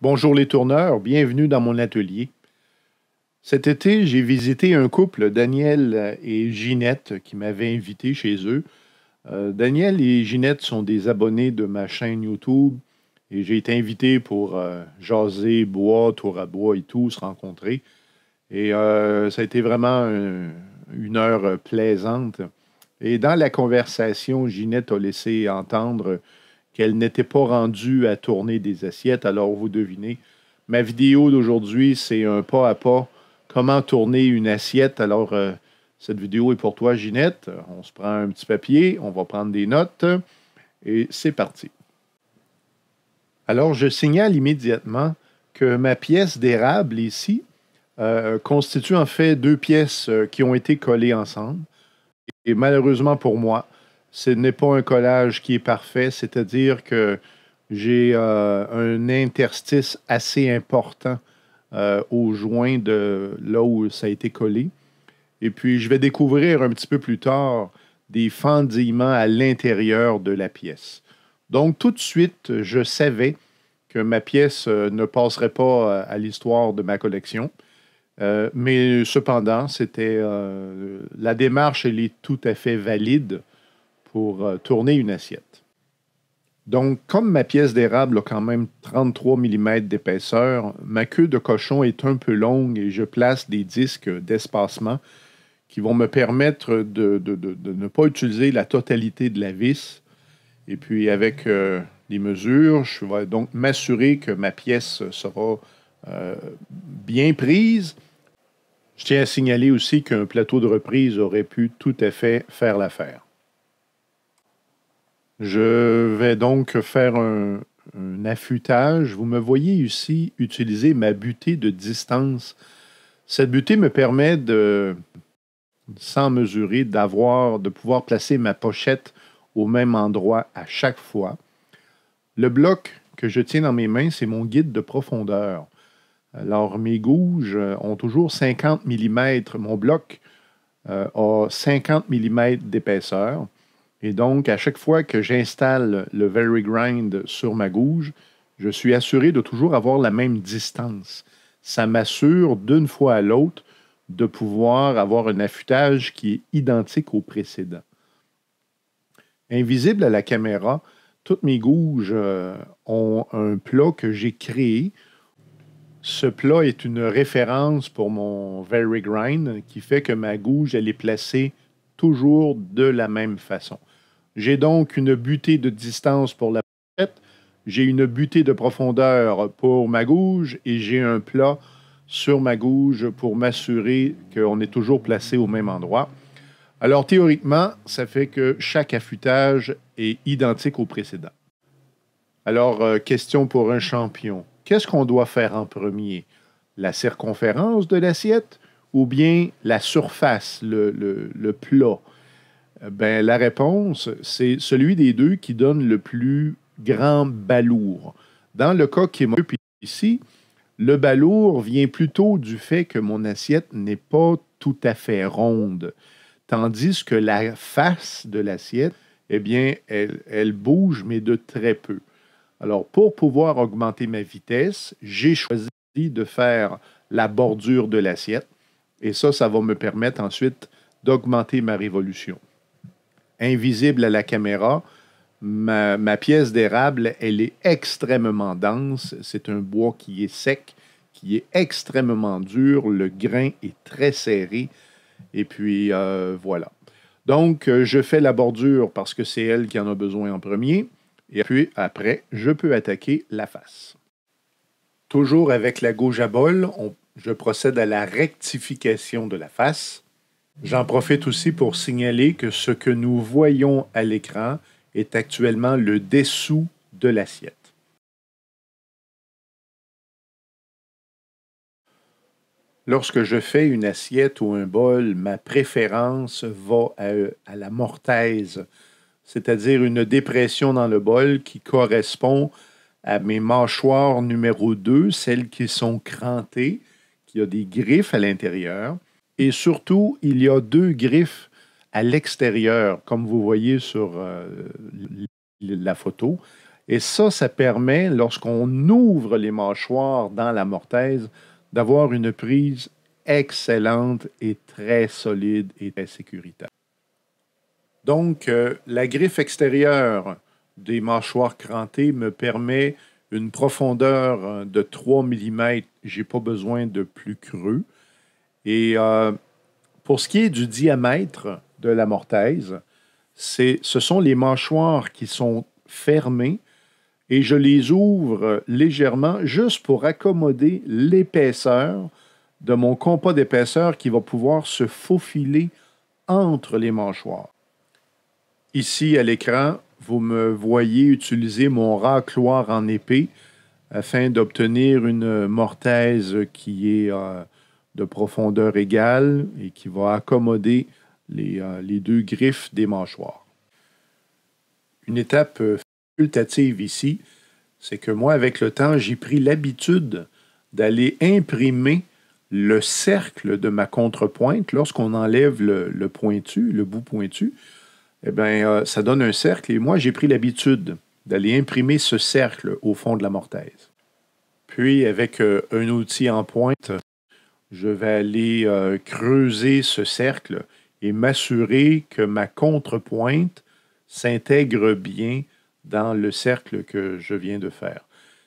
Bonjour les tourneurs, bienvenue dans mon atelier. Cet été, j'ai visité un couple, Daniel et Ginette, qui m'avaient invité chez eux. Euh, Daniel et Ginette sont des abonnés de ma chaîne YouTube et j'ai été invité pour euh, jaser, bois, tour à bois et tout, se rencontrer. Et euh, ça a été vraiment une heure plaisante. Et dans la conversation, Ginette a laissé entendre qu'elle n'était pas rendue à tourner des assiettes. Alors, vous devinez, ma vidéo d'aujourd'hui, c'est un pas à pas comment tourner une assiette. Alors, euh, cette vidéo est pour toi, Ginette. On se prend un petit papier, on va prendre des notes et c'est parti. Alors, je signale immédiatement que ma pièce d'érable ici euh, constitue en fait deux pièces euh, qui ont été collées ensemble. Et malheureusement pour moi, ce n'est pas un collage qui est parfait, c'est-à-dire que j'ai euh, un interstice assez important euh, au joint de là où ça a été collé. Et puis, je vais découvrir un petit peu plus tard des fendillements à l'intérieur de la pièce. Donc, tout de suite, je savais que ma pièce euh, ne passerait pas à l'histoire de ma collection. mais cependant, c'était la démarche, est tout à fait valide pour euh, tourner une assiette. Donc, comme ma pièce d'érable a quand même 33 mm d'épaisseur, ma queue de cochon est un peu longue et je place des disques d'espacement qui vont me permettre de, ne pas utiliser la totalité de la vis. Et puis, avec euh, les mesures, je vais donc m'assurer que ma pièce sera euh, bien prise. Je tiens à signaler aussi qu'un plateau de reprise aurait pu tout à fait faire l'affaire. Je vais donc faire un, affûtage. Vous me voyez ici utiliser ma butée de distance. Cette butée me permet de, sans mesurer, d'avoir, de pouvoir placer ma pochette au même endroit à chaque fois. Le bloc que je tiens dans mes mains, c'est mon guide de profondeur. Alors, mes gouges euh, ont toujours 50 mm. Mon bloc euh, a 50 mm d'épaisseur. Et donc, à chaque fois que j'installe le Very Grind sur ma gouge, je suis assuré de toujours avoir la même distance. Ça m'assure d'une fois à l'autre de pouvoir avoir un affûtage qui est identique au précédent. Invisible à la caméra, toutes mes gouges euh, ont un plat que j'ai créé. Ce plat est une référence pour mon Very Grind qui fait que ma gouge, est placée toujours de la même façon. J'ai donc une butée de distance pour la tête, j'ai une butée de profondeur pour ma gouge et j'ai un plat sur ma gouge pour m'assurer qu'on est toujours placé au même endroit. Alors théoriquement, ça fait que chaque affûtage est identique au précédent. Alors, euh, question pour un champion. Qu'est-ce qu'on doit faire en premier? La circonférence de l'assiette ou bien la surface, le plat? Ben, la réponse, c'est celui des deux qui donne le plus grand balourd. Dans le cas qui est ici, le balourd vient plutôt du fait que mon assiette n'est pas tout à fait ronde, tandis que la face de l'assiette, eh bien, elle bouge, mais de très peu. Alors, pour pouvoir augmenter ma vitesse, j'ai choisi de faire la bordure de l'assiette, et ça, ça va me permettre ensuite d'augmenter ma révolution invisible à la caméra. Ma, pièce d'érable, elle est extrêmement dense. C'est un bois qui est sec, qui est extrêmement dur. Le grain est très serré. Et puis, euh, voilà. Donc, euh, je fais la bordure parce que c'est elle qui en a besoin en premier. Et puis, après, je peux attaquer la face. Toujours avec la gauche à bol, je procède à la rectification de la face. J'en profite aussi pour signaler que ce que nous voyons à l'écran est actuellement le dessous de l'assiette. Lorsque je fais une assiette ou un bol, ma préférence va à, la mortaise, c'est-à-dire une dépression dans le bol qui correspond à mes mâchoires numéro 2, celles qui sont crantées, qui ont des griffes à l'intérieur. Et surtout, il y a deux griffes à l'extérieur, comme vous voyez sur euh, la photo. Et ça, ça permet, lorsqu'on ouvre les mâchoires dans la mortaise, d'avoir une prise excellente et très solide et très sécuritaire. Donc, euh, la griffe extérieure des mâchoires crantées me permet une profondeur euh, de 3 mm. J'ai pas besoin de plus creux. Et euh, pour ce qui est du diamètre de la mortaise, ce sont les mâchoires qui sont fermées et je les ouvre légèrement juste pour accommoder l'épaisseur de mon compas d'épaisseur qui va pouvoir se faufiler entre les mâchoires. Ici à l'écran, vous me voyez utiliser mon racloir en épée afin d'obtenir une mortaise qui est euh, de profondeur égale et qui va accommoder les, euh, deux griffes des mâchoires. Une étape euh, facultative ici, c'est que moi, avec le temps, j'ai pris l'habitude d'aller imprimer le cercle de ma contrepointe. Lorsqu'on enlève le, pointu, le bout pointu, eh bien, euh, ça donne un cercle. Et moi, j'ai pris l'habitude d'aller imprimer ce cercle au fond de la mortaise. Puis, avec un outil en pointe, je vais aller euh, creuser ce cercle et m'assurer que ma contrepointe s'intègre bien dans le cercle que je viens de faire.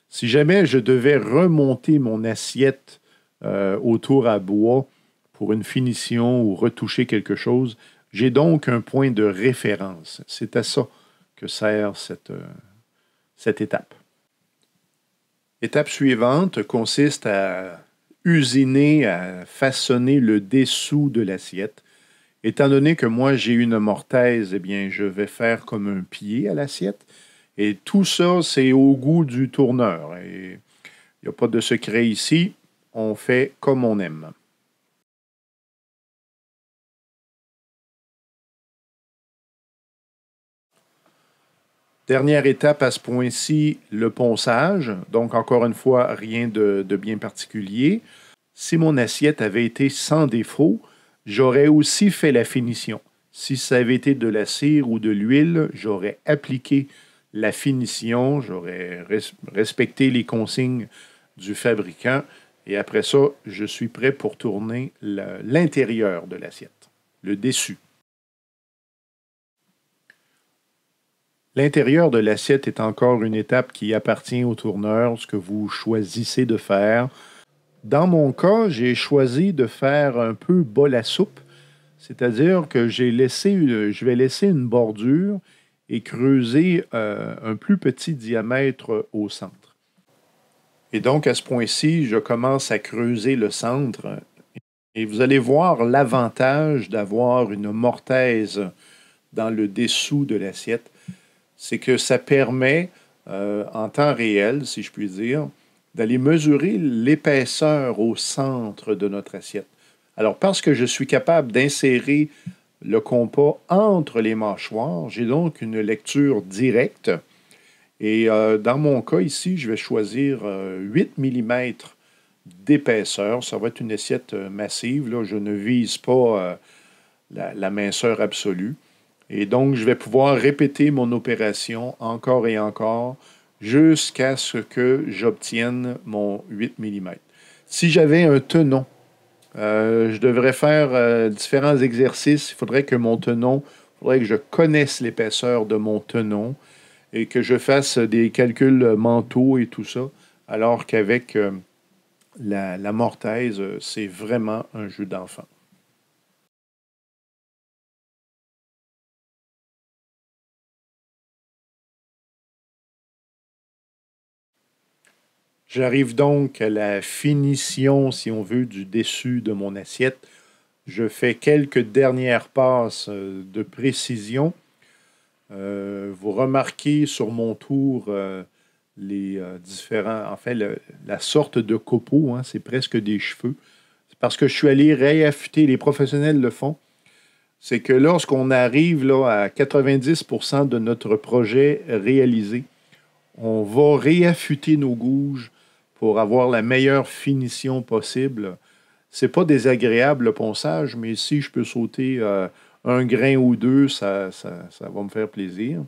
Si jamais je devais remonter mon assiette euh, autour à bois pour une finition ou retoucher quelque chose, j'ai donc un point de référence. C'est à ça que sert cette, euh, cette étape. Étape suivante consiste à usiner à euh, façonner le dessous de l'assiette. Étant donné que moi j'ai une mortaise, eh bien je vais faire comme un pied à l'assiette. Et tout ça, c'est au goût du tourneur. Il n'y a pas de secret ici. On fait comme on aime. Dernière étape à ce point-ci, le ponçage. Donc, encore une fois, rien de, bien particulier. Si mon assiette avait été sans défaut, j'aurais aussi fait la finition. Si ça avait été de la cire ou de l'huile, j'aurais appliqué la finition, j'aurais respecté les consignes du fabricant et après ça, je suis prêt pour tourner l'intérieur de l'assiette, le dessus. L'intérieur de l'assiette est encore une étape qui appartient au tourneur, ce que vous choisissez de faire. Dans mon cas, j'ai choisi de faire un peu bol à soupe, c'est-à-dire que j'ai laissé, je vais laisser une bordure et creuser euh, un plus petit diamètre au centre. Et donc à ce point-ci, je commence à creuser le centre et vous allez voir l'avantage d'avoir une mortaise dans le dessous de l'assiette c'est que ça permet euh, en temps réel, si je puis dire, d'aller mesurer l'épaisseur au centre de notre assiette. Alors, parce que je suis capable d'insérer le compas entre les mâchoires, j'ai donc une lecture directe. Et euh, dans mon cas ici, je vais choisir 8 euh, mm d'épaisseur. Ça va être une assiette massive. Là. Je ne vise pas la minceur absolue. Et donc, je vais pouvoir répéter mon opération encore et encore jusqu'à ce que j'obtienne mon 8 mm. Si j'avais un tenon, euh, je devrais faire euh, différents exercices. Il faudrait que mon tenon, il faudrait que je connaisse l'épaisseur de mon tenon et que je fasse des calculs mentaux et tout ça, alors qu'avec euh, la mortaise, c'est vraiment un jeu d'enfant. J'arrive donc à la finition, si on veut, du dessus de mon assiette. Je fais quelques dernières passes euh, de précision. Euh, vous remarquez sur mon tour euh, les différents, en fait, la sorte de copeaux, hein, c'est presque des cheveux. C'est parce que je suis allé réaffûter, les professionnels le font. C'est que lorsqu'on arrive là, à 90 de notre projet réalisé, on va réaffûter nos gouges, pour avoir la meilleure finition possible. C'est pas désagréable le ponçage, mais si je peux sauter euh, un grain ou deux, ça, ça, ça, va me faire plaisir.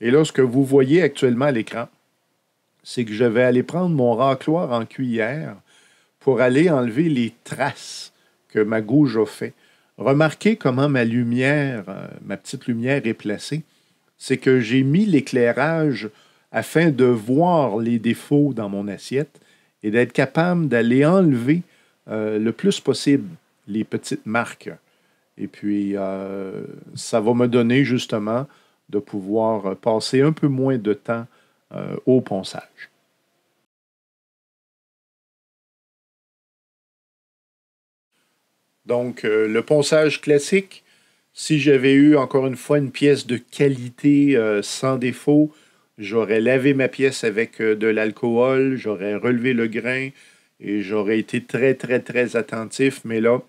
Et là, ce que vous voyez actuellement à l'écran, c'est que je vais aller prendre mon racloir en cuillère pour aller enlever les traces que ma gouge a fait. Remarquez comment ma lumière, euh, ma petite lumière est placée. C'est que j'ai mis l'éclairage afin de voir les défauts dans mon assiette et d'être capable d'aller enlever euh, le plus possible les petites marques. Et puis, euh, ça va me donner justement de pouvoir euh, passer un peu moins de temps au ponçage. Donc, le ponçage classique, si j'avais eu encore une fois une pièce de qualité sans défaut, J'aurais lavé ma pièce avec euh, de l'alcool, j'aurais relevé le grain et j'aurais été très, très, très attentif. Mais là,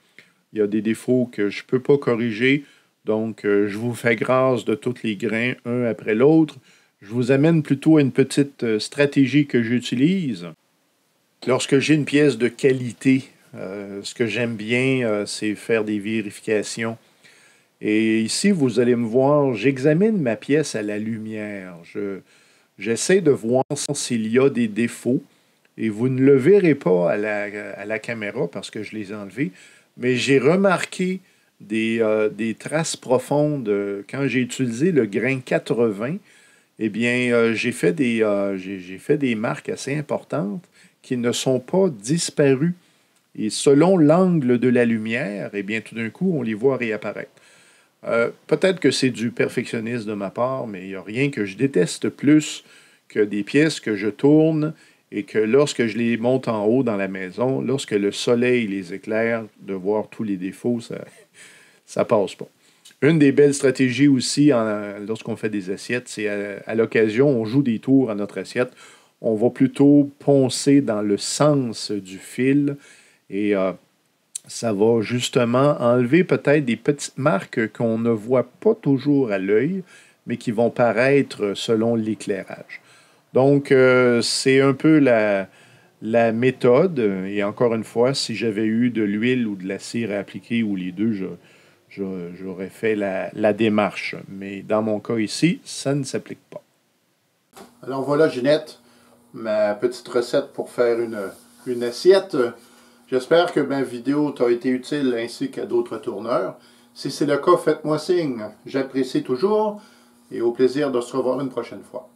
il y a des défauts que je ne peux pas corriger. Donc, euh, je vous fais grâce de tous les grains un après l'autre. Je vous amène plutôt à une petite euh, stratégie que j'utilise. Lorsque j'ai une pièce de qualité, ce que j'aime bien, c'est faire des vérifications et ici, vous allez me voir, j'examine ma pièce à la lumière. j'essaie de voir s'il y a des défauts. Et vous ne le verrez pas à la, à la caméra parce que je les ai enlevés. Mais j'ai remarqué des, euh, des, traces profondes. Quand j'ai utilisé le grain 80, eh bien, euh, j'ai, fait des, euh, j'ai, fait des marques assez importantes qui ne sont pas disparues. Et selon l'angle de la lumière, eh bien, tout d'un coup, on les voit réapparaître. Euh, peut-être que c'est du perfectionnisme de ma part, mais il n'y a rien que je déteste plus que des pièces que je tourne et que lorsque je les monte en haut dans la maison, lorsque le soleil les éclaire, de voir tous les défauts, ça, ça passe pas. Une des belles stratégies aussi lorsqu'on fait des assiettes, c'est à, l'occasion, on joue des tours à notre assiette. On va plutôt poncer dans le sens du fil et euh, ça va justement enlever peut-être des petites marques qu'on ne voit pas toujours à l'œil, mais qui vont paraître selon l'éclairage. Donc, euh, c'est un peu la, méthode. Et encore une fois, si j'avais eu de l'huile ou de la cire à appliquer ou les deux, j'aurais fait la, démarche. Mais dans mon cas ici, ça ne s'applique pas. Alors voilà, Ginette, ma petite recette pour faire une assiette. J'espère que ma vidéo t'a été utile ainsi qu'à d'autres tourneurs. Si c'est le cas, faites-moi signe. J'apprécie toujours et au plaisir de se revoir une prochaine fois.